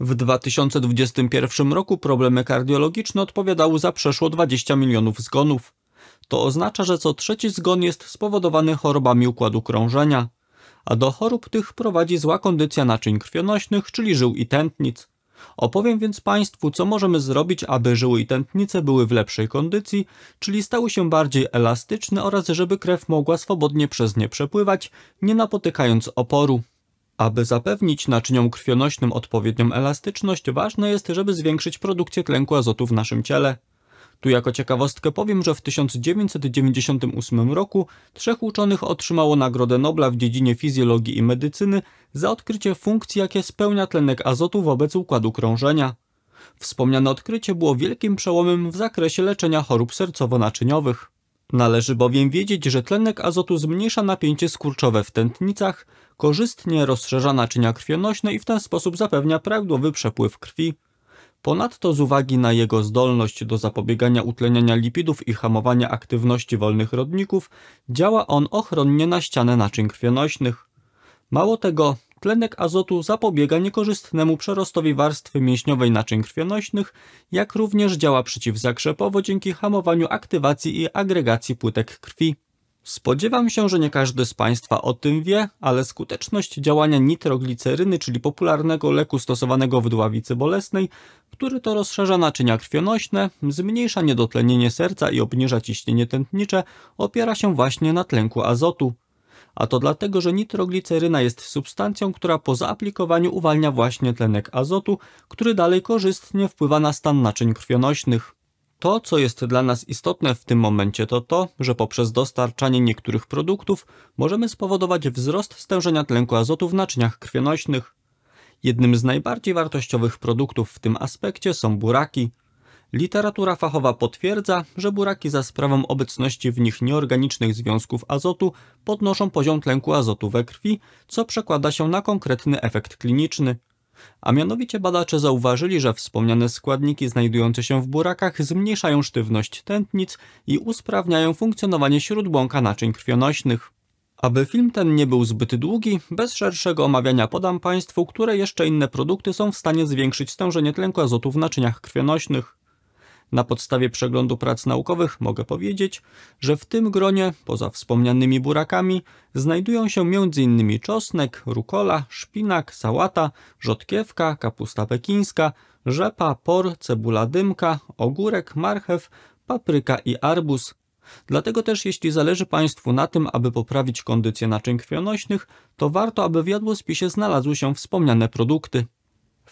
W 2021 roku problemy kardiologiczne odpowiadały za przeszło 20 milionów zgonów. To oznacza, że co trzeci zgon jest spowodowany chorobami układu krążenia, a do chorób tych prowadzi zła kondycja naczyń krwionośnych, czyli żył i tętnic. Opowiem więc Państwu, co możemy zrobić, aby żyły i tętnice były w lepszej kondycji, czyli stały się bardziej elastyczne oraz żeby krew mogła swobodnie przez nie przepływać, nie napotykając oporu. Aby zapewnić naczyniom krwionośnym odpowiednią elastyczność, ważne jest, żeby zwiększyć produkcję tlenku azotu w naszym ciele. Tu jako ciekawostkę powiem, że w 1998 roku trzech uczonych otrzymało Nagrodę Nobla w dziedzinie fizjologii i medycyny za odkrycie funkcji, jakie spełnia tlenek azotu wobec układu krążenia. Wspomniane odkrycie było wielkim przełomem w zakresie leczenia chorób sercowo-naczyniowych. Należy bowiem wiedzieć, że tlenek azotu zmniejsza napięcie skurczowe w tętnicach, korzystnie rozszerza naczynia krwionośne i w ten sposób zapewnia prawidłowy przepływ krwi. Ponadto z uwagi na jego zdolność do zapobiegania utleniania lipidów i hamowania aktywności wolnych rodników, działa on ochronnie na ścianę naczyń krwionośnych. Mało tego, tlenek azotu zapobiega niekorzystnemu przerostowi warstwy mięśniowej naczyń krwionośnych, jak również działa przeciwzakrzepowo dzięki hamowaniu aktywacji i agregacji płytek krwi. Spodziewam się, że nie każdy z Państwa o tym wie, ale skuteczność działania nitrogliceryny, czyli popularnego leku stosowanego w dławicy bolesnej, który to rozszerza naczynia krwionośne, zmniejsza niedotlenienie serca i obniża ciśnienie tętnicze, opiera się właśnie na tlenku azotu a to dlatego, że nitrogliceryna jest substancją, która po zaaplikowaniu uwalnia właśnie tlenek azotu, który dalej korzystnie wpływa na stan naczyń krwionośnych. To, co jest dla nas istotne w tym momencie, to to, że poprzez dostarczanie niektórych produktów możemy spowodować wzrost stężenia tlenku azotu w naczyniach krwionośnych. Jednym z najbardziej wartościowych produktów w tym aspekcie są buraki, Literatura fachowa potwierdza, że buraki za sprawą obecności w nich nieorganicznych związków azotu podnoszą poziom tlenku azotu we krwi, co przekłada się na konkretny efekt kliniczny. A mianowicie badacze zauważyli, że wspomniane składniki znajdujące się w burakach zmniejszają sztywność tętnic i usprawniają funkcjonowanie śródbłąka naczyń krwionośnych. Aby film ten nie był zbyt długi, bez szerszego omawiania podam Państwu, które jeszcze inne produkty są w stanie zwiększyć stężenie tlenku azotu w naczyniach krwionośnych. Na podstawie przeglądu prac naukowych mogę powiedzieć, że w tym gronie, poza wspomnianymi burakami, znajdują się m.in. czosnek, rukola, szpinak, sałata, rzodkiewka, kapusta pekińska, rzepa, por, cebula dymka, ogórek, marchew, papryka i arbuz. Dlatego też jeśli zależy Państwu na tym, aby poprawić kondycję naczyń krwionośnych, to warto, aby w jadłospisie znalazły się wspomniane produkty.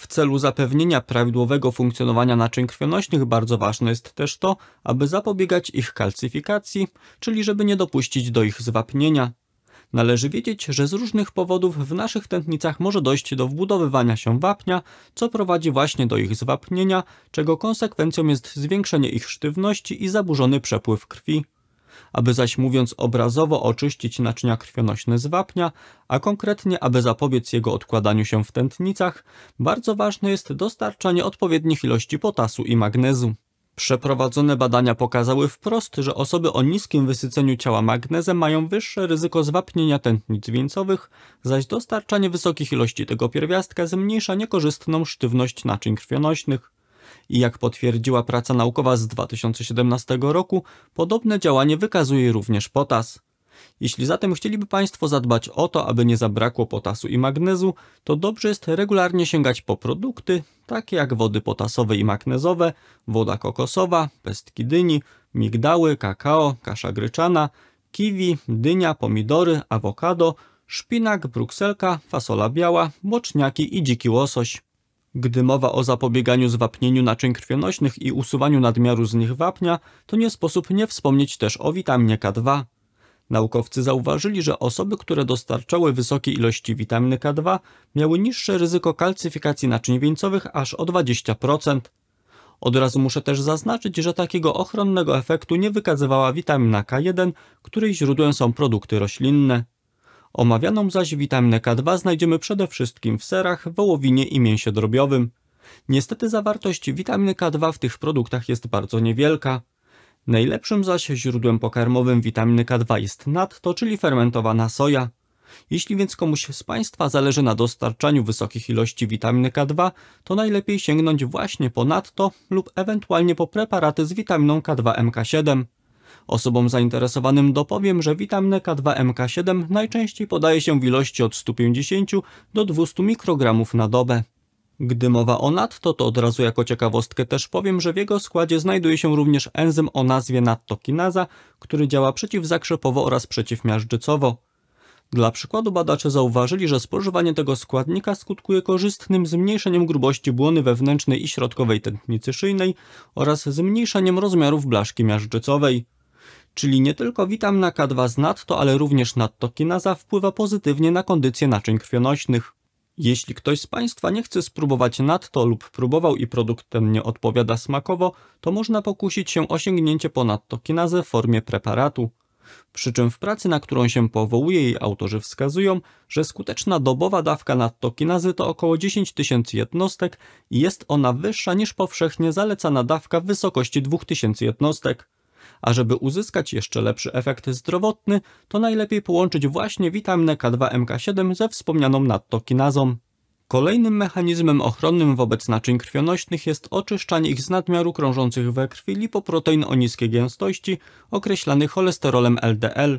W celu zapewnienia prawidłowego funkcjonowania naczyń krwionośnych bardzo ważne jest też to, aby zapobiegać ich kalcyfikacji, czyli żeby nie dopuścić do ich zwapnienia. Należy wiedzieć, że z różnych powodów w naszych tętnicach może dojść do wbudowywania się wapnia, co prowadzi właśnie do ich zwapnienia, czego konsekwencją jest zwiększenie ich sztywności i zaburzony przepływ krwi aby zaś mówiąc obrazowo oczyścić naczynia krwionośne z wapnia, a konkretnie aby zapobiec jego odkładaniu się w tętnicach, bardzo ważne jest dostarczanie odpowiednich ilości potasu i magnezu. Przeprowadzone badania pokazały wprost, że osoby o niskim wysyceniu ciała magnezem mają wyższe ryzyko zwapnienia tętnic wieńcowych, zaś dostarczanie wysokich ilości tego pierwiastka zmniejsza niekorzystną sztywność naczyń krwionośnych i jak potwierdziła praca naukowa z 2017 roku, podobne działanie wykazuje również potas. Jeśli zatem chcieliby Państwo zadbać o to, aby nie zabrakło potasu i magnezu, to dobrze jest regularnie sięgać po produkty takie jak wody potasowe i magnezowe, woda kokosowa, pestki dyni, migdały, kakao, kasza gryczana, kiwi, dynia, pomidory, awokado, szpinak, brukselka, fasola biała, boczniaki i dziki łosoś. Gdy mowa o zapobieganiu zwapnieniu naczyń krwionośnych i usuwaniu nadmiaru z nich wapnia, to nie sposób nie wspomnieć też o witaminie K2. Naukowcy zauważyli, że osoby, które dostarczały wysokiej ilości witaminy K2, miały niższe ryzyko kalcyfikacji naczyń wieńcowych aż o 20%. Od razu muszę też zaznaczyć, że takiego ochronnego efektu nie wykazywała witamina K1, której źródłem są produkty roślinne. Omawianą zaś witaminę K2 znajdziemy przede wszystkim w serach, wołowinie i mięsie drobiowym. Niestety zawartość witaminy K2 w tych produktach jest bardzo niewielka. Najlepszym zaś źródłem pokarmowym witaminy K2 jest nadto, czyli fermentowana soja. Jeśli więc komuś z Państwa zależy na dostarczaniu wysokich ilości witaminy K2, to najlepiej sięgnąć właśnie po nadto lub ewentualnie po preparaty z witaminą K2 MK7. Osobom zainteresowanym dopowiem, że witaminę K2-MK7 najczęściej podaje się w ilości od 150 do 200 mikrogramów na dobę. Gdy mowa o natto, to od razu jako ciekawostkę też powiem, że w jego składzie znajduje się również enzym o nazwie nattokinaza, który działa przeciwzakrzepowo oraz przeciwmiażdżycowo. Dla przykładu badacze zauważyli, że spożywanie tego składnika skutkuje korzystnym zmniejszeniem grubości błony wewnętrznej i środkowej tętnicy szyjnej oraz zmniejszeniem rozmiarów blaszki miażdżycowej czyli nie tylko witamina K2 z nadto, ale również nadtokinaza wpływa pozytywnie na kondycję naczyń krwionośnych. Jeśli ktoś z Państwa nie chce spróbować nadto lub próbował i produkt ten nie odpowiada smakowo, to można pokusić się o sięgnięcie po w formie preparatu. Przy czym w pracy, na którą się powołuje jej autorzy wskazują, że skuteczna dobowa dawka nadtokinazy to około 10 tysięcy jednostek i jest ona wyższa niż powszechnie zalecana dawka w wysokości 2000 jednostek. A żeby uzyskać jeszcze lepszy efekt zdrowotny, to najlepiej połączyć właśnie witaminę K2-MK7 ze wspomnianą nadtokinazą. Kolejnym mechanizmem ochronnym wobec naczyń krwionośnych jest oczyszczanie ich z nadmiaru krążących we krwi lipoprotein o niskiej gęstości, określanych cholesterolem LDL.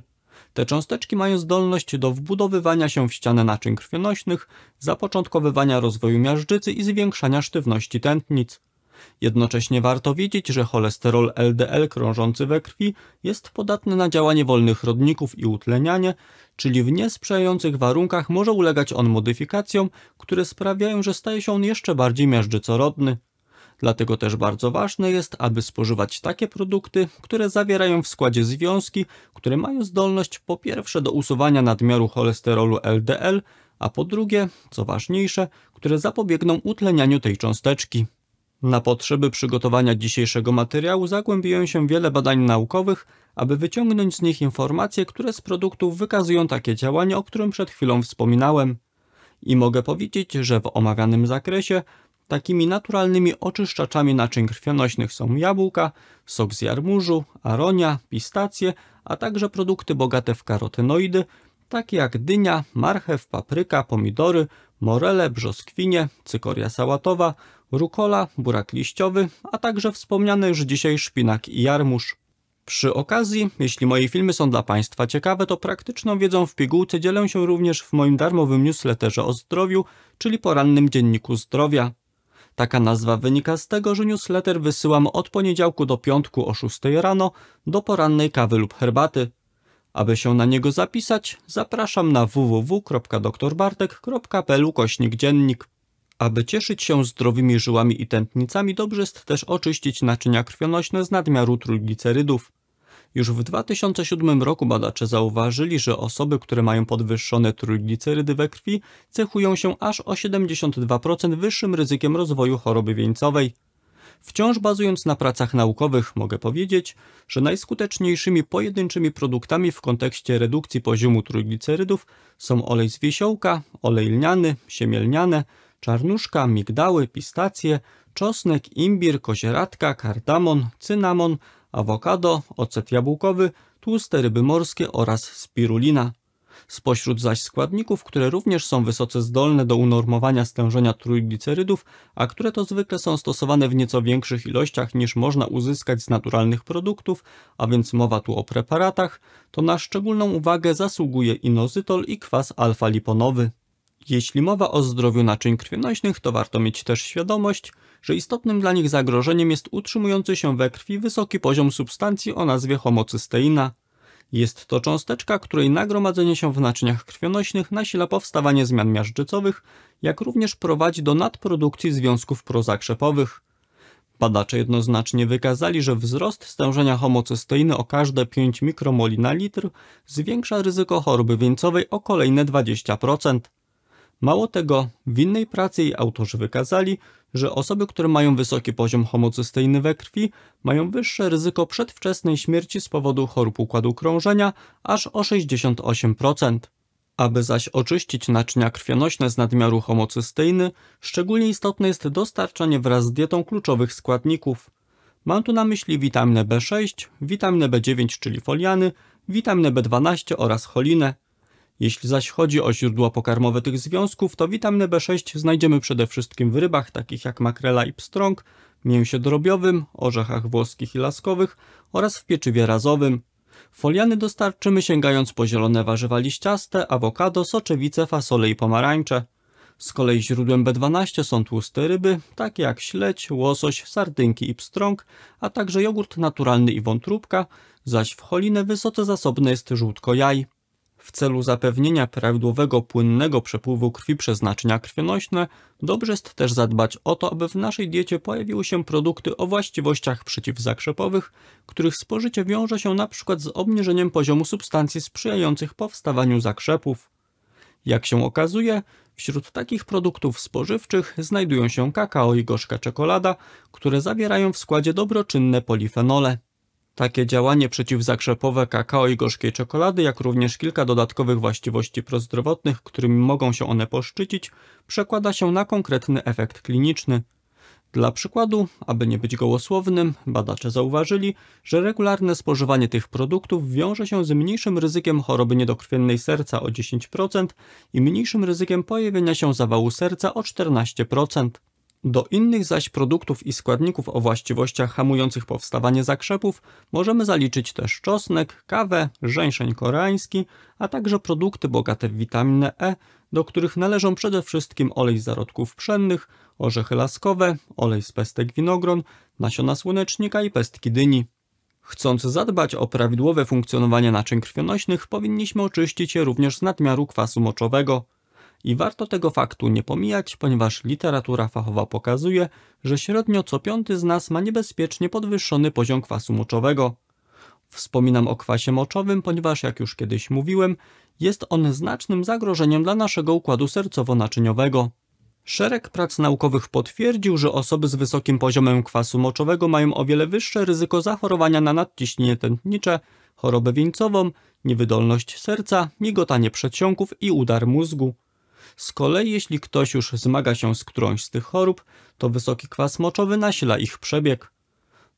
Te cząsteczki mają zdolność do wbudowywania się w ścianę naczyń krwionośnych, zapoczątkowywania rozwoju miażdżycy i zwiększania sztywności tętnic. Jednocześnie warto wiedzieć, że cholesterol LDL krążący we krwi jest podatny na działanie wolnych rodników i utlenianie, czyli w niesprzyjających warunkach może ulegać on modyfikacjom, które sprawiają, że staje się on jeszcze bardziej miażdżycorodny. Dlatego też bardzo ważne jest, aby spożywać takie produkty, które zawierają w składzie związki, które mają zdolność po pierwsze do usuwania nadmiaru cholesterolu LDL, a po drugie, co ważniejsze, które zapobiegną utlenianiu tej cząsteczki. Na potrzeby przygotowania dzisiejszego materiału zagłębiłem się wiele badań naukowych, aby wyciągnąć z nich informacje, które z produktów wykazują takie działanie, o którym przed chwilą wspominałem. I mogę powiedzieć, że w omawianym zakresie takimi naturalnymi oczyszczaczami naczyń krwionośnych są jabłka, sok z jarmużu, aronia, pistacje, a także produkty bogate w karotenoidy, takie jak dynia, marchew, papryka, pomidory, morele, brzoskwinie, cykoria sałatowa, rukola, burak liściowy, a także wspomniany już dzisiaj szpinak i jarmuż. Przy okazji, jeśli moje filmy są dla Państwa ciekawe, to praktyczną wiedzą w pigułce dzielę się również w moim darmowym newsletterze o zdrowiu, czyli porannym dzienniku zdrowia. Taka nazwa wynika z tego, że newsletter wysyłam od poniedziałku do piątku o 6 rano do porannej kawy lub herbaty. Aby się na niego zapisać, zapraszam na www.doktorbartek.pl kośnik dziennik. Aby cieszyć się zdrowymi żyłami i tętnicami, dobrze jest też oczyścić naczynia krwionośne z nadmiaru trójglicerydów. Już w 2007 roku badacze zauważyli, że osoby, które mają podwyższone trójglicerydy we krwi, cechują się aż o 72% wyższym ryzykiem rozwoju choroby wieńcowej. Wciąż bazując na pracach naukowych, mogę powiedzieć, że najskuteczniejszymi pojedynczymi produktami w kontekście redukcji poziomu trójglicerydów są olej z wiesiołka, olej lniany, siemielniane, czarnuszka, migdały, pistacje, czosnek, imbir, kozieratka, kardamon, cynamon, awokado, ocet jabłkowy, tłuste ryby morskie oraz spirulina. Spośród zaś składników, które również są wysoce zdolne do unormowania stężenia trójglicerydów, a które to zwykle są stosowane w nieco większych ilościach niż można uzyskać z naturalnych produktów, a więc mowa tu o preparatach, to na szczególną uwagę zasługuje inozytol i kwas alfa-liponowy. Jeśli mowa o zdrowiu naczyń krwionośnych, to warto mieć też świadomość, że istotnym dla nich zagrożeniem jest utrzymujący się we krwi wysoki poziom substancji o nazwie homocysteina. Jest to cząsteczka, której nagromadzenie się w naczyniach krwionośnych nasila powstawanie zmian miażdżycowych, jak również prowadzi do nadprodukcji związków prozakrzepowych. Badacze jednoznacznie wykazali, że wzrost stężenia homocysteiny o każde 5 mikromoli na litr zwiększa ryzyko choroby wieńcowej o kolejne 20%. Mało tego, w innej pracy jej autorzy wykazali, że osoby, które mają wysoki poziom homocysteiny we krwi, mają wyższe ryzyko przedwczesnej śmierci z powodu chorób układu krążenia aż o 68%. Aby zaś oczyścić naczynia krwionośne z nadmiaru homocysteiny, szczególnie istotne jest dostarczanie wraz z dietą kluczowych składników. Mam tu na myśli witaminę B6, witaminę B9, czyli foliany, witaminę B12 oraz cholinę. Jeśli zaś chodzi o źródła pokarmowe tych związków, to witaminę B6 znajdziemy przede wszystkim w rybach takich jak makrela i pstrąg, mięsie drobiowym, orzechach włoskich i laskowych oraz w pieczywie razowym. Foliany dostarczymy sięgając po zielone warzywa liściaste, awokado, soczewice, fasole i pomarańcze. Z kolei źródłem B12 są tłuste ryby, takie jak śledź, łosoś, sardynki i pstrąg, a także jogurt naturalny i wątróbka, zaś w cholinę wysoce zasobne jest żółtko jaj. W celu zapewnienia prawidłowego płynnego przepływu krwi przez naczynia krwionośne, dobrze jest też zadbać o to, aby w naszej diecie pojawiły się produkty o właściwościach przeciwzakrzepowych, których spożycie wiąże się np. z obniżeniem poziomu substancji sprzyjających powstawaniu zakrzepów. Jak się okazuje, wśród takich produktów spożywczych znajdują się kakao i gorzka czekolada, które zawierają w składzie dobroczynne polifenole. Takie działanie przeciwzakrzepowe kakao i gorzkiej czekolady, jak również kilka dodatkowych właściwości prozdrowotnych, którymi mogą się one poszczycić, przekłada się na konkretny efekt kliniczny. Dla przykładu, aby nie być gołosłownym, badacze zauważyli, że regularne spożywanie tych produktów wiąże się z mniejszym ryzykiem choroby niedokrwiennej serca o 10% i mniejszym ryzykiem pojawienia się zawału serca o 14%. Do innych zaś produktów i składników o właściwościach hamujących powstawanie zakrzepów możemy zaliczyć też czosnek, kawę, żeńszeń koreański, a także produkty bogate w witaminę E, do których należą przede wszystkim olej z zarodków pszennych, orzechy laskowe, olej z pestek winogron, nasiona słonecznika i pestki dyni. Chcąc zadbać o prawidłowe funkcjonowanie naczyń krwionośnych, powinniśmy oczyścić je również z nadmiaru kwasu moczowego i warto tego faktu nie pomijać, ponieważ literatura fachowa pokazuje, że średnio co piąty z nas ma niebezpiecznie podwyższony poziom kwasu moczowego. Wspominam o kwasie moczowym, ponieważ jak już kiedyś mówiłem, jest on znacznym zagrożeniem dla naszego układu sercowo-naczyniowego. Szereg prac naukowych potwierdził, że osoby z wysokim poziomem kwasu moczowego mają o wiele wyższe ryzyko zachorowania na nadciśnienie tętnicze, chorobę wieńcową, niewydolność serca, migotanie przedsionków i udar mózgu. Z kolei jeśli ktoś już zmaga się z którąś z tych chorób, to wysoki kwas moczowy nasila ich przebieg.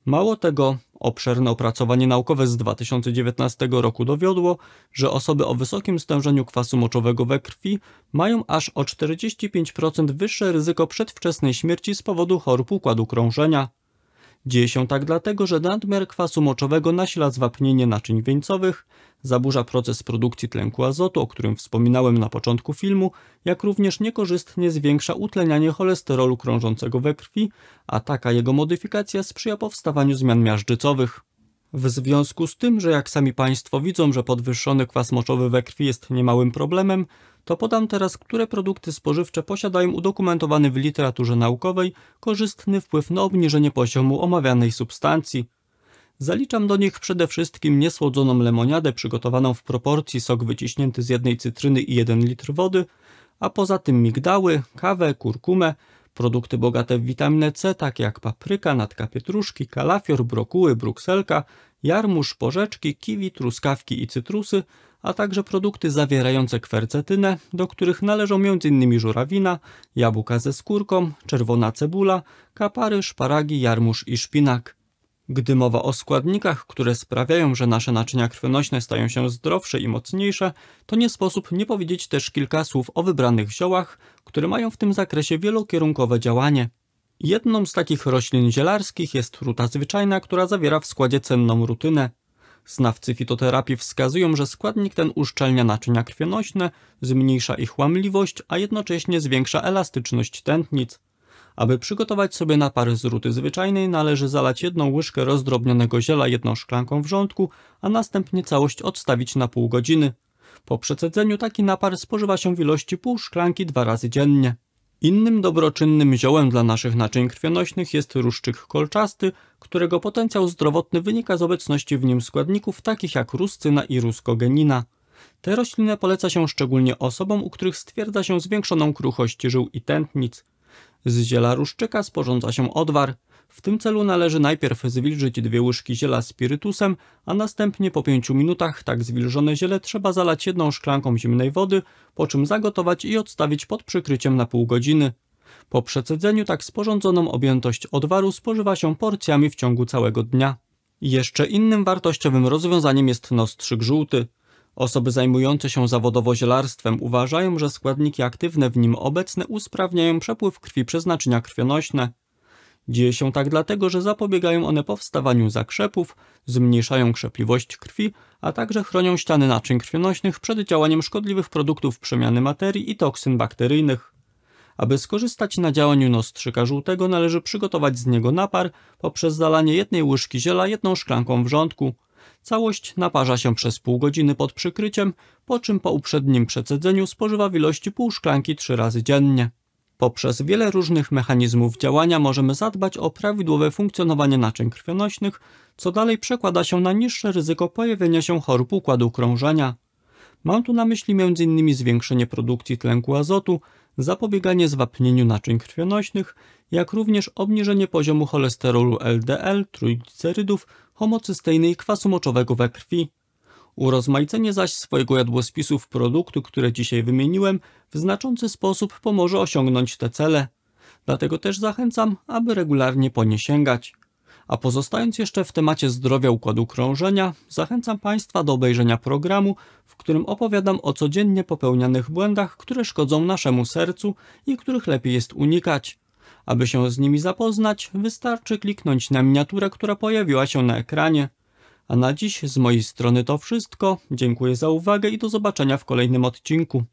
Mało tego, obszerne opracowanie naukowe z 2019 roku dowiodło, że osoby o wysokim stężeniu kwasu moczowego we krwi mają aż o 45% wyższe ryzyko przedwczesnej śmierci z powodu chorób układu krążenia. Dzieje się tak dlatego, że nadmiar kwasu moczowego nasila zwapnienie naczyń wieńcowych, zaburza proces produkcji tlenku azotu, o którym wspominałem na początku filmu, jak również niekorzystnie zwiększa utlenianie cholesterolu krążącego we krwi, a taka jego modyfikacja sprzyja powstawaniu zmian miażdżycowych. W związku z tym, że jak sami Państwo widzą, że podwyższony kwas moczowy we krwi jest niemałym problemem, to podam teraz, które produkty spożywcze posiadają udokumentowany w literaturze naukowej korzystny wpływ na obniżenie poziomu omawianej substancji. Zaliczam do nich przede wszystkim niesłodzoną lemoniadę przygotowaną w proporcji sok wyciśnięty z jednej cytryny i 1 litr wody, a poza tym migdały, kawę, kurkumę, Produkty bogate w witaminę C, takie jak papryka, natka pietruszki, kalafior, brokuły, brukselka, jarmuż, porzeczki, kiwi, truskawki i cytrusy, a także produkty zawierające kwercetynę, do których należą m.in. żurawina, jabłka ze skórką, czerwona cebula, kapary, szparagi, jarmuż i szpinak. Gdy mowa o składnikach, które sprawiają, że nasze naczynia krwionośne stają się zdrowsze i mocniejsze, to nie sposób nie powiedzieć też kilka słów o wybranych ziołach, które mają w tym zakresie wielokierunkowe działanie. Jedną z takich roślin zielarskich jest ruta zwyczajna, która zawiera w składzie cenną rutynę. Znawcy fitoterapii wskazują, że składnik ten uszczelnia naczynia krwionośne, zmniejsza ich łamliwość, a jednocześnie zwiększa elastyczność tętnic. Aby przygotować sobie napar z ruty zwyczajnej należy zalać jedną łyżkę rozdrobnionego ziela jedną szklanką wrzątku, a następnie całość odstawić na pół godziny. Po przecedzeniu taki napar spożywa się w ilości pół szklanki dwa razy dziennie. Innym dobroczynnym ziołem dla naszych naczyń krwionośnych jest ruszczyk kolczasty, którego potencjał zdrowotny wynika z obecności w nim składników takich jak ruscyna i ruskogenina. Te rośliny poleca się szczególnie osobom, u których stwierdza się zwiększoną kruchość żył i tętnic. Z ziela ruszczyka sporządza się odwar. W tym celu należy najpierw zwilżyć dwie łyżki ziela spirytusem, a następnie po 5 minutach tak zwilżone ziele trzeba zalać jedną szklanką zimnej wody, po czym zagotować i odstawić pod przykryciem na pół godziny. Po przecedzeniu tak sporządzoną objętość odwaru spożywa się porcjami w ciągu całego dnia. Jeszcze innym wartościowym rozwiązaniem jest nostrzyk żółty. Osoby zajmujące się zawodowo zielarstwem uważają, że składniki aktywne w nim obecne usprawniają przepływ krwi przez naczynia krwionośne. Dzieje się tak dlatego, że zapobiegają one powstawaniu zakrzepów, zmniejszają krzepliwość krwi, a także chronią ściany naczyń krwionośnych przed działaniem szkodliwych produktów przemiany materii i toksyn bakteryjnych. Aby skorzystać na działaniu nostrzyka żółtego należy przygotować z niego napar poprzez zalanie jednej łyżki ziela jedną szklanką wrzątku – Całość naparza się przez pół godziny pod przykryciem, po czym po uprzednim przecedzeniu spożywa w ilości pół szklanki trzy razy dziennie. Poprzez wiele różnych mechanizmów działania możemy zadbać o prawidłowe funkcjonowanie naczyń krwionośnych, co dalej przekłada się na niższe ryzyko pojawienia się chorób układu krążenia. Mam tu na myśli m.in. zwiększenie produkcji tlenku azotu, zapobieganie zwapnieniu naczyń krwionośnych, jak również obniżenie poziomu cholesterolu LDL, trójglicerydów, homocysteiny i kwasu moczowego we krwi. Urozmaicenie zaś swojego jadłospisu w produkty, które dzisiaj wymieniłem, w znaczący sposób pomoże osiągnąć te cele. Dlatego też zachęcam, aby regularnie po nie sięgać. A pozostając jeszcze w temacie zdrowia układu krążenia, zachęcam Państwa do obejrzenia programu, w którym opowiadam o codziennie popełnianych błędach, które szkodzą naszemu sercu i których lepiej jest unikać. Aby się z nimi zapoznać, wystarczy kliknąć na miniaturę, która pojawiła się na ekranie. A na dziś z mojej strony to wszystko. Dziękuję za uwagę i do zobaczenia w kolejnym odcinku.